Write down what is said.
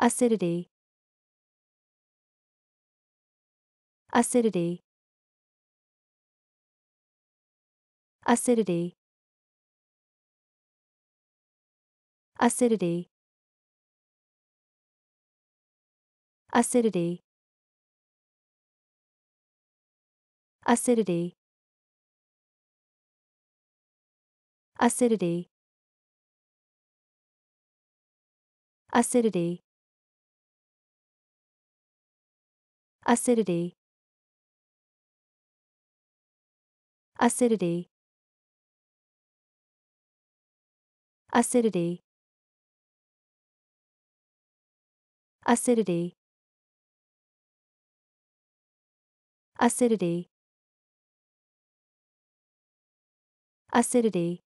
acidity acidity acidity acidity acidity acidity acidity acidity acidity acidity acidity acidity acidity acidity